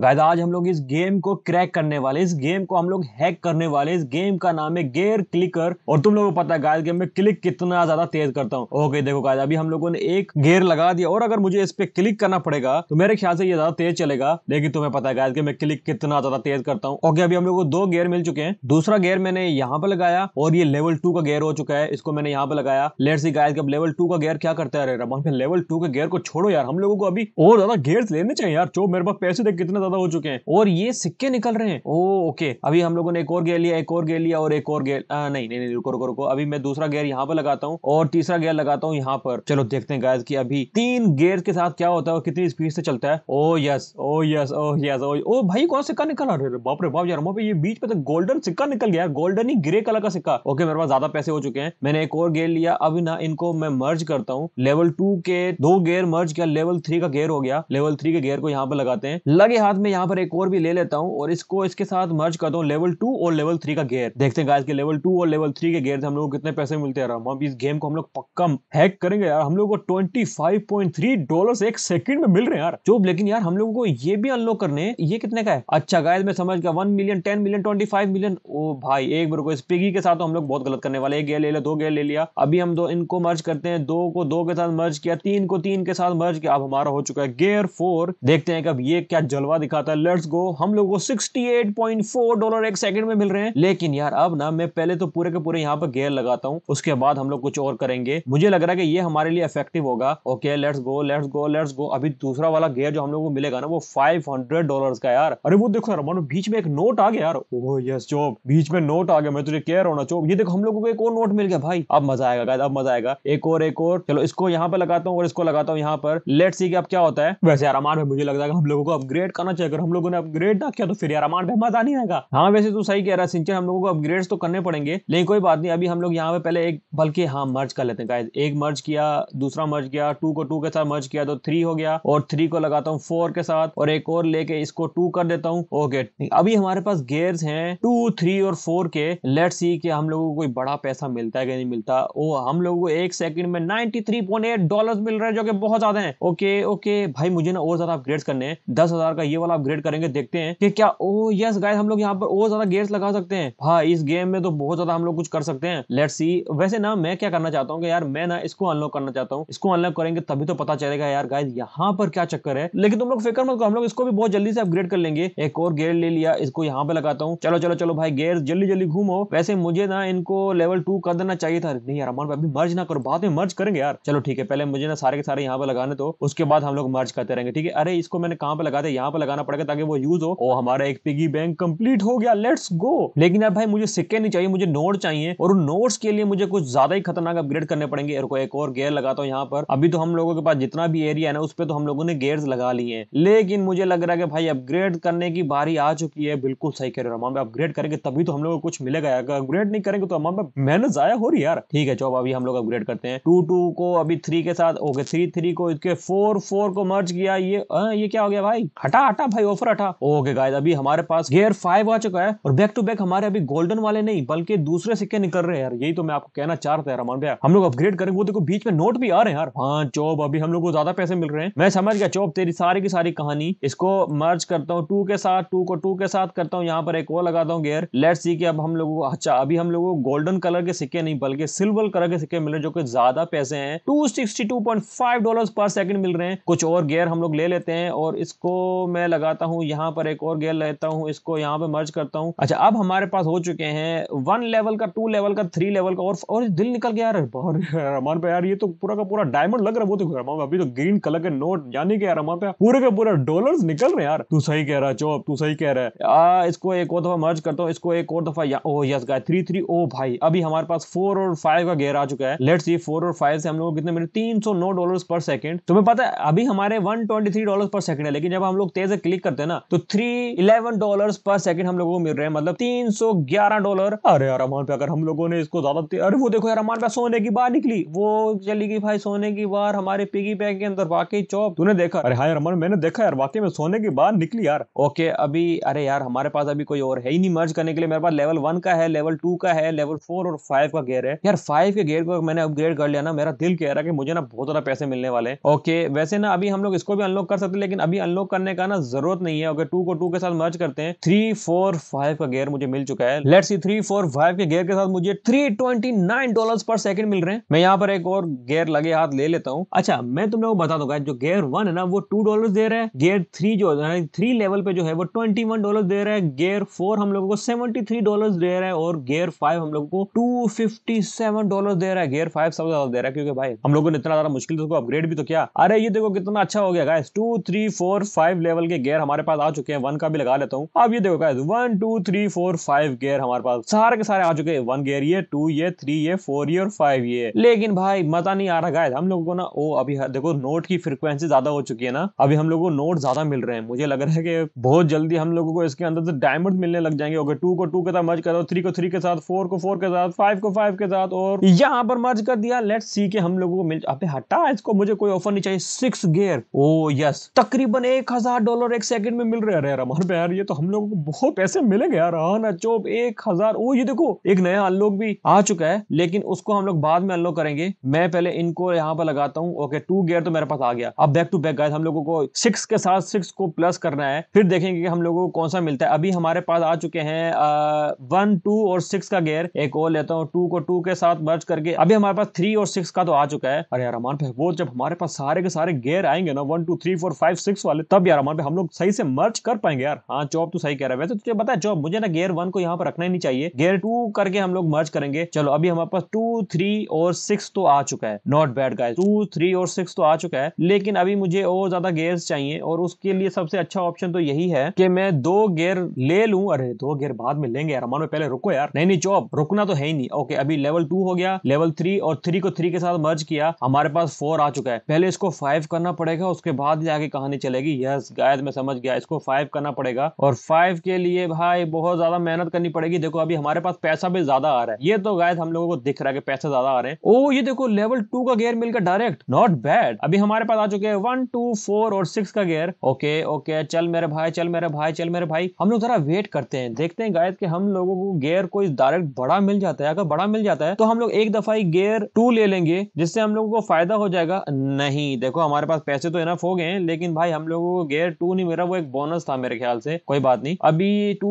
गायदा आज हम लोग इस गेम को क्रैक करने वाले इस गेम को हम लोग हैक करने वाले इस गेम का नाम है गेयर क्लिकर और तुम लोगों को पता है गायद गेम में क्लिक कितना ज्यादा तेज करता हूँ ओके देखो गायदा अभी हम लोगों ने एक गेयर लगा दिया और अगर मुझे इस पे क्लिक करना पड़ेगा तो मेरे ख्याल से ये ज्यादा तेज चलेगा लेकिन तुम्हें पता है गायद गेम में क्लिक कितना ज्यादा तेज करता हूँ ओके अभी हम लोग को दो गेयर मिल चुके हैं दूसरा गेयर मैंने यहाँ पर लगाया और ये लेवल टू का गेयर हो चुका है इसको मैंने यहाँ पर लगाया लेट सी गायद अब लेवल टू का गेयर क्या करता है लेवल टू के गेयर को छोड़ो यार हम लोगों को अभी और ज्यादा गेयर लेने चाहिए यार जो मेरे पास पैसे देख कितना ज्यादा हो चुके हैं और ये सिक्के निकल रहे हैं ओ ओके अभी हम लोगों ने एक और गेयर लिया एक और गेयर लिया और एक और गेयर नहीं नहीं रुको रुको रुको अभी मैं दूसरा गेयर यहाँ पर लगाता हूँ और तीसरा गेयर लगाता हूँ यहाँ पर चलो देखते हैं गायज की अभी तीन गेयर के साथ क्या होता है और कितनी स्पीड से चलता है oh yes oh yes oh yes oh, भाई कौन सिक्का निकल रहा है बापरे बाप यार पे ये बीच पे तो गोल्डन सिक्का निकल गया गोल्डन ही ग्रे कलर का सिक्का ओके मेरे पास ज्यादा पैसे हो चुके हैं मैंने एक और गेयर लिया अभी ना इनको मैं मर्ज करता हूँ लेवल टू के दो गेयर मर्ज किया लेवल थ्री का गेयर हो गया लेवल थ्री के गेयर को यहाँ पर लगाते हैं लगे हाथ साथ में यहाँ पर एक और भी ले लेता हूँ और इसको इसके साथ मर्ज करता हूँ लेवल टू और लेवल थ्री का गेयर देखते हैं गाइस के लेवल टू और लेवल थ्री के गेयर से हम लोग कितने पैसे मिलते हैं हम इस गेम को हम लोग पक्का हैक करेंगे यार हम लोग को twenty five point three dollar एक सेकंड में मिल रहे हैं यार जो लेकिन यार हम लोगों को ये भी अनलॉक करने ये कितने का है अच्छा गाइस मैं समझ गया one million ten million twenty five million oh भाई एक मेरे को इस के साथ तो हम लोग बहुत गलत करने वाले एक गेयर ले लिया दो गेयर ले लिया अभी हम दो इनको मर्ज करते हैं दो को दो के साथ मर्ज किया तीन को तीन के साथ मर्ज किया अब हमारा हो चुका है गेयर फोर देखते हैं कि अब ये क्या जलवा दिखाता है लेट्स गो हम लोग को 68.4 डॉलर एक सेकंड में मिल रहे हैं लेकिन यार अब ना मैं पहले तो पूरे के पूरे यहाँ पर गेयर लगाता हूँ उसके बाद हम लोग कुछ और करेंगे मुझे लग रहा है कि ये हमारे लिए इफेक्टिव होगा okay let's go let's go let's go अभी दूसरा वाला गेयर जो हम लोग को मिलेगा ना वो फाइव हंड्रेड डॉलर का यार अरे वो देखो यार मानो बीच में एक नोट आ गया यार ओह यस चोप बीच में नोट आ गया मैं तुझे कह रहा हूँ चोप ये देखो हम लोगों को एक और नोट मिल गया भाई अब मजा आएगा अब मजा आएगा एक और एक और चलो इसको यहाँ पे लगाता हूँ और इसको लगाता हूँ यहाँ पर लेट्स सी अब क्या होता है वैसे यार मुझे लगता है हम लोगों को अपग्रेड करना चाहिए अगर हम लोगों ने अपग्रेड ना किया तो फिर यार अमान मजा नहीं आएगा हाँ वैसे तो सही कह रहा है सिंचन हम लोगों को अपग्रेड तो करने पड़ेंगे लेकिन कोई बात नहीं अभी हम लोग यहाँ पे पहले एक बल्कि हाँ मर्ज कर लेते हैं गाइज एक मर्ज किया दूसरा मर्ज किया टू को टू के साथ मर्ज किया तो थ्री हो गया और थ्री को लगाता हूँ फोर के साथ और एक और लेके इसको टू कर देता हूँ ओके अभी हमारे पास गेयर्स हैं टू थ्री और फोर के लेट सी कि हम लोगों को कोई बड़ा पैसा मिलता है कि नहीं मिलता ओ हम लोगों को एक सेकंड में ninety three point eight dollar मिल रहे हैं जो कि बहुत ज्यादा है ओके ओके भाई मुझे ना और ज्यादा अपग्रेड करने हैं दस हजार का ये लेवल अपग्रेड करेंगे देखते हैं कि क्या ओ यस गाइस हम लोग यहाँ पर और ज्यादा गेयर्स लगा सकते हैं हाँ इस गेम में तो बहुत ज्यादा हम लोग कुछ कर सकते हैं लेट सी वैसे ना मैं क्या करना चाहता हूँ यार मैं ना इसको अनलॉक करना चाहता हूँ इसको अनलॉक करेंगे तभी तो पता चलेगा यार गाइज यहाँ पर क्या चक्कर है लेकिन तुम लोग फिक्र मत करो हम लोग इसको भी बहुत जल्दी से अपग्रेड कर लेंगे एक और गेयर ले लिया इसको यहाँ पे लगाता हूँ चलो चलो चलो भाई गेयर जल्दी जल्दी घूमो वैसे मुझे ना इनको लेवल टू कर देना चाहिए था नहीं यार अमन अभी मर्ज ना करो बाद में मर्ज करेंगे यार चलो ठीक है पहले मुझे ना सारे के सारे यहाँ पे लगाने तो उसके बाद हम लोग मर्ज करते रहेंगे ठीक है अरे इसको मैंने कहाँ पे लगा दिया यहाँ पर लगाना पड़ेगा ताकि वो यूज हो और हमारा एक पिगी बैंक कंप्लीट हो गया लेट्स गो लेकिन यार भाई मुझे सिक्के नहीं चाहिए मुझे नोट चाहिए और उन नोट्स के लिए मुझे कुछ ज्यादा ही खतरनाक अपग्रेड करने पड़ेंगे और एक और गेयर लगाता हूँ यहाँ पर अभी तो हम लोगों के पास जितना भी एरिया है ना उस पर तो हम लोगों ने गेयर लगा लिए हैं लेकिन मुझे लग रहा है कि भाई अपग्रेड करने की बारी आ चुकी है बिल्कुल सही कह रहे हो हमें अपग्रेड करेंगे तभी तो हम लोग को कुछ मिलेगा अगर अपग्रेड नहीं करेंगे तो हमारे मेहनत जाया हो रही यार ठीक है चौब अभी हम लोग अपग्रेड करते हैं टू टू को अभी थ्री के साथ ओके थ्री थ्री को इसके फोर फोर को मर्ज किया ये आ, हाँ, ये क्या हो गया भाई हटा हटा भाई ऑफर हटा ओके गाइस अभी हमारे पास गियर फाइव आ चुका है और बैक टू बैक हमारे अभी गोल्डन वाले नहीं बल्कि दूसरे सिक्के निकल रहे हैं यार यही तो मैं आपको कहना चाह रहा था यार हम लोग अपग्रेड करेंगे वो देखो बीच में नोट भी आ रहे हैं यार हाँ चौब अभी हम लोग को ज्यादा पैसे मिल रहे हैं मैं समझ गया चौब तेरी सारी की सारी कहानी इसको मर्ज करता हूँ टू के साथ टू को टू के साथ करता हूँ यहाँ पर एक और लगाता हूँ गेयर लेट सी की अब हम लोगों को अच्छा अभी हम लोगों को गोल्डन कलर के सिक्के नहीं बल्कि सिल्वर कलर के सिक्के मिल रहे जो कि ज्यादा पैसे हैं two sixty two point five dollar per second मिल रहे हैं कुछ और गेयर हम लोग ले लेते हैं और इसको मैं मैं लगाता हूँ यहाँ पर एक और गेयर लेता हूँ इसको यहाँ पे मर्ज करता हूँ अच्छा अब हमारे पास हो चुके हैं वन लेवल का टू लेवल का थ्री लेवल का और, और दिल निकल गया यार रमान पे यार ये तो पूरा का पूरा डायमंड लग रहा है वो तो रमान अभी तो ग्रीन कलर के नोट यानी कि यार रमान पे पूरे का पूरा डॉलर निकल रहे यार तू सही कह रहा है चौब तू सही कह रहा है इसको एक और दफा मर्ज करता हूँ इसको एक और दफा oh yes guy three three oh भाई अभी हमारे पास फोर और फाइव का गेयर आ चुका है लेट सी फोर और फाइव से हम लोग कितने मिनट तीन सौ नौ डॉलर पर सेकंड तुम्हें पता है अभी हमारे one twenty three dollar per second है लेकिन जब हम लोग तेज पे क्लिक करते हैं ना तो three eleven dollar per second हम लोगों को मिल रहे हैं मतलब तीन सौ ग्यारह डॉलर अरे यार अमान पे अगर हम लोगों ने इसको ज्यादा अरे वो देखो यार अमान पे सोने की बार निकली वो चली गई भाई सोने की बार हमारे पिगी बैग के अंदर वाकई चौप तूने देखा अरे हाँ यार अमन मैंने देखा यार वाकई में सोने की बार निकली यार ओके अभी अरे यार हमारे पास अभी कोई और है ही नहीं मर्ज करने के लिए मेरे पास लेवल वन का है लेवल टू का है लेवल फोर और फाइव का गेयर है यार फाइव के गेयर को मैंने अपग्रेड कर लिया ना मेरा दिल कह रहा है कि मुझे ना बहुत ज्यादा पैसे मिलने वाले हैं ओके वैसे ना अभी हम लोग इसको भी अनलॉक कर सकते लेकिन अभी अनलॉक करने का ना जरूरत नहीं है अगर टू को टू के साथ मर्ज करते हैं थ्री फोर फाइव का गेयर मुझे मिल चुका है let see three four five के गेयर के साथ मुझे three twenty nine dollar per second मिल रहे हैं मैं यहाँ पर एक और गेयर लगे हाथ ले लेता हूँ अच्छा मैं तुम लोग बता दूंगा जो गेयर वन है ना वो टू डॉलर दे रहा है गेयर थ्री जो है थ्री लेवल पे जो है वो ट्वेंटी वन डॉलर दे रहा है गेयर फोर हम लोगों को सेवेंटी थ्री डॉलर दे रहा है और गेयर फाइव हम लोगों को टू फिफ्टी सेवन डॉलर दे रहा है गेयर फाइव सबसे ज्यादा दे रहा है क्योंकि भाई हम लोगों ने इतना ज्यादा मुश्किल अपग्रेड भी तो किया अरे ये देखो कितना अच्छा हो गया guys two three four five level के के गेयर हमारे पास आ चुके हैं वन का भी लगा लेता हूँ अब ये देखो guys one two three four five gear हमारे पास सारे के सारे आ चुके हैं वन गेयर ये टू ये थ्री ये फोर ये और फाइव ये लेकिन भाई मजा नहीं आ रहा गाइज हम लोगों को ना ओ अभी देखो नोट की फ्रिक्वेंसी ज्यादा हो चुकी है ना अभी हम लोग को नोट ज्यादा मिल रहे हैं मुझे लग रहा है कि बहुत जल्दी हम लोगों को इसके अंदर से डायमंड मिलने लग जाएंगे ओके टू को टू के साथ मर्ज करो थ्री को थ्री के साथ फोर को फोर के साथ फाइव को फाइव के साथ और यहाँ पर मर्ज कर दिया लेट सी के हम लोगों को मिल अबे हटा इसको मुझे कोई ऑफर नहीं चाहिए सिक्स गेयर ओ यस तकरीबन एक हजार डॉलर डॉलर एक सेकंड में मिल रहा है यार पे यार ये तो हम लोगों को बहुत पैसे मिलेंगे यार आना चोप एक हजार ओ ये देखो एक नया अनलॉक भी आ चुका है लेकिन उसको हम लोग बाद में अनलॉक करेंगे मैं पहले इनको यहाँ पर लगाता हूँ ओके टू गेयर तो मेरे पास आ गया अब बैक टू बैक गाइस हम लोगों को सिक्स के साथ सिक्स को प्लस करना है फिर देखेंगे कि हम लोगों को कौन सा मिलता है अभी हमारे पास आ चुके हैं वन टू और सिक्स का गेयर एक और लेता हूँ टू को टू के साथ मर्ज करके अभी हमारे पास थ्री और सिक्स का तो आ चुका है अरे यार हमारे वो जब हमारे पास सारे के सारे गेयर आएंगे ना one two three four five six वाले तब यार हमारे हम लोग सही से मर्च कर पाएंगे यार हाँ जॉब तो सही कह रहा है वैसे तो तुझे पता जॉब मुझे ना गियर वन को यहाँ पर रखना ही नहीं चाहिए गियर टू करके हम लोग मर्च करेंगे चलो अभी हमारे पास टू थ्री और सिक्स तो आ चुका है नॉट बैड का टू थ्री और सिक्स तो आ चुका है लेकिन अभी मुझे और ज्यादा गेयर चाहिए और उसके लिए सबसे अच्छा ऑप्शन तो यही है कि मैं दो गेयर ले लू अरे दो गेयर बाद में लेंगे यार हमारे पहले रुको यार नहीं नहीं जॉब रुकना तो है ही नहीं ओके अभी लेवल टू हो गया लेवल थ्री और थ्री को थ्री के साथ मर्ज किया हमारे पास फोर आ चुका है पहले इसको फाइव करना पड़ेगा उसके बाद जाके कहानी चलेगी यस गाय शायद मैं समझ गया इसको फाइव करना पड़ेगा और फाइव के लिए भाई बहुत ज्यादा मेहनत करनी पड़ेगी देखो अभी हमारे पास पैसा भी ज्यादा आ रहा है ये तो गायद हम लोगों को दिख रहा है कि पैसे ज्यादा आ रहे हैं ओ ये देखो लेवल टू का गेयर मिलकर डायरेक्ट नॉट बैड अभी हमारे पास आ चुके हैं वन टू फोर और सिक्स का गेयर ओके ओके चल मेरे भाई चल मेरे भाई चल मेरे भाई हम लोग जरा वेट करते हैं देखते हैं गायद के हम लोगों को गेयर कोई डायरेक्ट बड़ा मिल जाता है अगर बड़ा मिल जाता है तो हम लोग एक दफा ही गेयर टू ले लेंगे जिससे हम लोगों को फायदा हो जाएगा नहीं देखो हमारे पास पैसे तो इनफ हो गए लेकिन भाई हम लोगों को गेयर टू टू नहीं मेरा वो एक बोनस था मेरे ख्याल से कोई बात नहीं अभी टू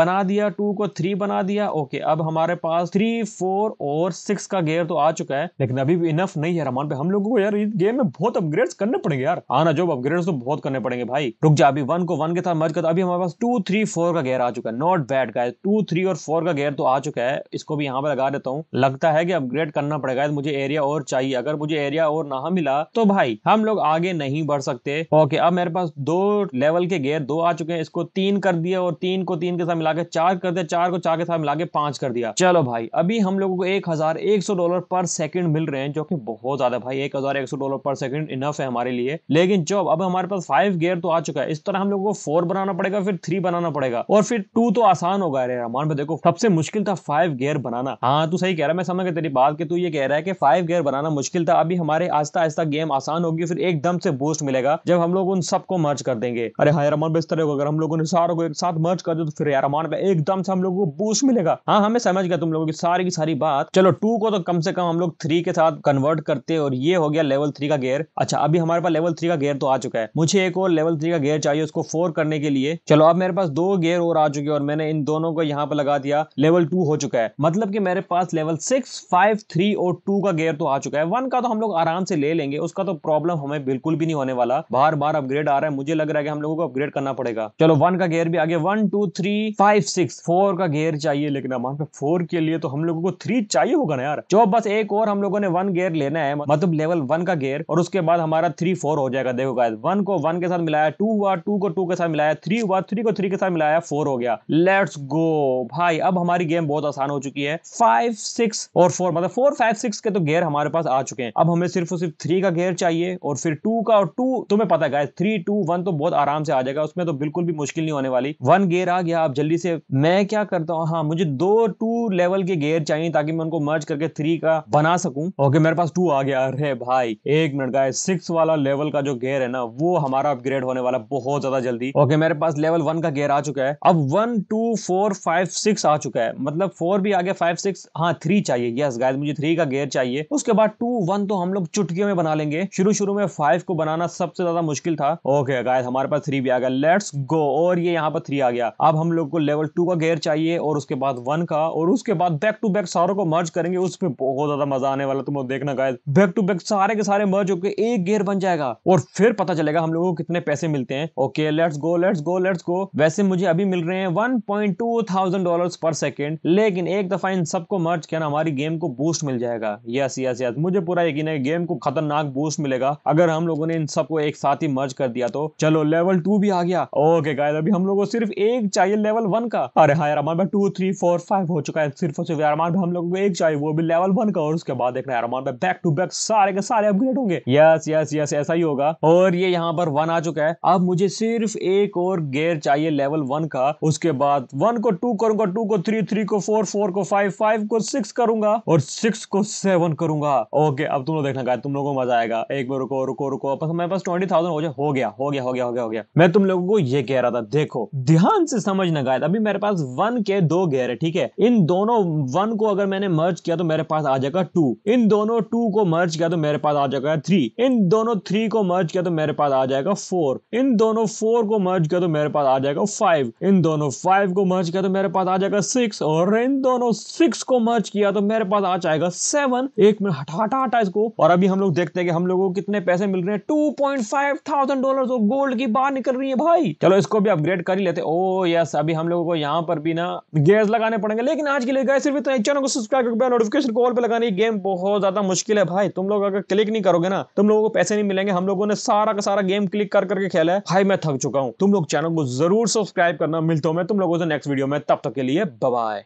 बना दिया टू को थ्री बना दिया ओके अब हमारे पास थ्री फोर और सिक्स का गेयर तो आ चुका है लेकिन अभी भी इनफ नहीं है रमान पे हम लोगों को यार इस गेम में बहुत अपग्रेड करने पड़ेंगे यार आना जो अपग्रेड तो बहुत करने पड़ेंगे भाई रुक जा अभी वन को वन के साथ मर्ज कर अभी हमारे पास टू थ्री फोर का गेयर आ चुका है not bad guys two three और फोर का गेयर तो आ चुका है इसको भी यहाँ पे लगा देता हूँ लगता है कि अपग्रेड करना पड़ेगा तो मुझे एरिया और चाहिए अगर मुझे एरिया और ना मिला तो भाई हम लोग आगे नहीं बढ़ सकते ओके अब मेरे पास दो लेवल के गेयर दो आ चुके हैं इसको तीन कर दिया और तीन को तीन के साथ मिला के चार कर दिया चार को चार के साथ मिला के पांच कर दिया चलो भाई अभी हम लोगों को एक हजार एक सौ डॉलर पर सेकंड मिल रहे हैं जो कि बहुत ज्यादा भाई एक हजार एक सौ डॉलर पर सेकंड इनफ है हमारे लिए लेकिन जो अब हमारे पास फाइव गेयर तो आ चुका है इस तरह हम लोग को फोर बनाना पड़ेगा फिर थ्री बनाना पड़ेगा और फिर टू तो आसान होगा अरे रहमान भाई देखो सबसे मुश्किल था फाइव गेयर बनाना हाँ तू सही कह रहा है मैं समझ गया तेरी बात की तू ये कह रहा है कि फाइव गेयर बनाना मुश्किल था अभी हमारे आस्ता आस्ता गेम आसान होगी फिर एकदम से बूस्ट मिलेगा जब हम लोग उन सबको मर्ज कर देंगे अरे हायर अमाउंट बेच रहेगा अगर हम लोगों ने सारों को एक साथ मर्ज कर दो तो फिर यार अमाउंट में एकदम से हम लोगों को बूस्ट मिलेगा हाँ हमें समझ गया तुम लोगों की सारी की सारी बात चलो टू को तो कम से कम हम लोग थ्री के साथ कन्वर्ट करते और ये हो गया लेवल थ्री का गेयर अच्छा अभी हमारे पास लेवल थ्री का गेयर तो आ चुका है मुझे एक और लेवल थ्री का गेयर चाहिए उसको फोर करने के लिए चलो अब मेरे पास दो गेयर और आ चुके और मैंने इन दोनों को यहाँ पर लगा दिया लेवल टू हो चुका है मतलब की मेरे पास लेवल सिक्स फाइव थ्री और टू का गेयर तो आ चुका है वन का तो हम लोग आराम से ले लेंगे उसका तो प्रॉब्लम हमें बिल्कुल भी नहीं होने वाला बार बार अपग्रेड आ रहा है मुझे लग लग रहा है कि हम लोगों को अपग्रेड करना पड़ेगा चलो वन का गेयर भी आगे one two three five six four का गेयर चाहिए लेकिन अब पे फोर के लिए तो हम लोगों को थ्री चाहिए होगा ना यार जो बस एक और हम लोगों ने वन गेयर लेना है मतलब लेवल वन का गेयर और उसके बाद हमारा थ्री फोर हो जाएगा देखो गाय वन को वन के साथ मिलाया टू हुआ टू को टू के साथ मिलाया थ्री हुआ थ्री को थ्री के साथ मिलाया फोर हो गया लेट्स गो भाई अब हमारी गेम बहुत आसान हो चुकी है फाइव सिक्स और फोर मतलब फोर फाइव सिक्स के तो गेयर हमारे पास आ चुके हैं अब हमें सिर्फ और सिर्फ थ्री का गेयर चाहिए और फिर टू का और टू तुम्हें पता है थ्री टू वन तो बहुत आराम से आ जाएगा उसमें तो बिल्कुल भी मुश्किल नहीं होने वाली वन गेयर आ गया आप जल्दी से मैं क्या करता हूँ हाँ मुझे दो टू लेवल के गेयर चाहिए ताकि मैं उनको मर्ज करके थ्री का बना सकूं ओके मेरे पास टू आ गया अरे भाई एक मिनट का सिक्स वाला लेवल का जो गेयर है ना वो हमारा अपग्रेड होने वाला बहुत ज्यादा जल्दी ओके मेरे पास लेवल वन का गेयर आ चुका है अब one two four five six आ चुका है मतलब फोर भी आ गया फाइव सिक्स हाँ थ्री चाहिए यस गाइस मुझे थ्री का गेयर चाहिए उसके बाद टू वन तो हम लोग चुटकियों में बना लेंगे शुरू शुरू में फाइव को बनाना सबसे ज्यादा मुश्किल था ओके गाइस हमारे पास थ्री भी आ गया लेट्स गो और ये यहाँ पर थ्री आ गया अब हम लोग को लेवल टू का गेयर चाहिए और उसके बाद वन का और उसके बाद बैक टू बैक सारों को मर्ज करेंगे उसमें बहुत ज्यादा मजा आने वाला तुम देखना गाय बैक टू बैक सारे के सारे मर्ज होकर एक गेयर बन जाएगा और फिर पता चलेगा हम लोग को कितने पैसे मिलते हैं okay let's go let's go let's go वैसे मुझे अभी मिल रहे हैं वन पॉइंट पर सेकेंड लेकिन एक दफा इन सबको मर्ज किया ना हमारी गेम को बूस्ट मिल जाएगा यस यस यस मुझे पूरा यकीन है गेम को खतरनाक बूस्ट मिलेगा अगर हम लोगों ने इन सबको एक साथ ही मर्ज कर दिया तो चलो लो लेवल टू भी आ गया ओके गाइस अभी हम लोगों को सिर्फ एक चाहिए लेवल वन का अरे हाँ यार हमारे पास टू थ्री फोर फाइव हो चुका है सिर्फ और सिर्फ यार हमारे हम लोगों को एक चाहिए वो भी लेवल वन का और उसके बाद देखना यार हमारे बैक टू बैक सारे के सारे अपग्रेड होंगे यस यस यस ऐसा ही होगा और ये यहाँ पर वन आ चुका है अब मुझे सिर्फ एक और गेयर चाहिए लेवल वन का उसके बाद वन को टू करूंगा टू को थ्री थ्री को फोर फोर को फाइव फाइव को सिक्स करूंगा और सिक्स को सेवन करूंगा ओके अब तुम लोग देखना तुम लोगों को मजा आएगा एक बार रुको रुको रुको बस हमारे पास ट्वेंटी थाउजेंड हो गया हो गया हो गया गया हो गया हो गया मैं तुम लोगों को ये कह रहा था देखो ध्यान से समझ समझना गाय अभी मेरे पास वन के दो गेयर है ठीक है इन दोनों वन को अगर मैंने मर्ज किया तो मेरे पास आ जाएगा टू इन दोनों टू को मर्ज किया तो मेरे पास आ जाएगा थ्री इन दोनों थ्री को मर्ज किया तो मेरे पास आ जाएगा फोर इन दोनों फोर को मर्ज किया तो मेरे पास आ जाएगा फाइव इन दोनों फाइव को मर्ज किया तो मेरे पास आ जाएगा सिक्स और इन दोनों सिक्स को मर्ज किया तो मेरे पास आ जाएगा सेवन एक मिनट हटा हटा हटा इसको और अभी हम लोग देखते हैं कि हम लोगों को कितने पैसे मिल रहे हैं two point five thousand dollar gold gold की बाहर निकल रही है भाई चलो इसको भी अपग्रेड कर ही लेते ओ oh, यस अभी हम लोगों को यहाँ पर भी ना गैस लगाने पड़ेंगे लेकिन आज के लिए गए सिर्फ इतना चैनल को सब्सक्राइब करके नोटिफिकेशन कॉल पे लगानी गेम बहुत ज्यादा मुश्किल है भाई तुम लोग अगर क्लिक नहीं करोगे ना तुम लोगों को पैसे नहीं मिलेंगे हम लोगों ने सारा का सारा गेम क्लिक कर करके खेला है भाई मैं थक चुका हूँ तुम लोग चैनल को जरूर सब्सक्राइब करना मिलता हूँ मैं तुम लोगों से नेक्स्ट वीडियो में तब तक के लिए बबाई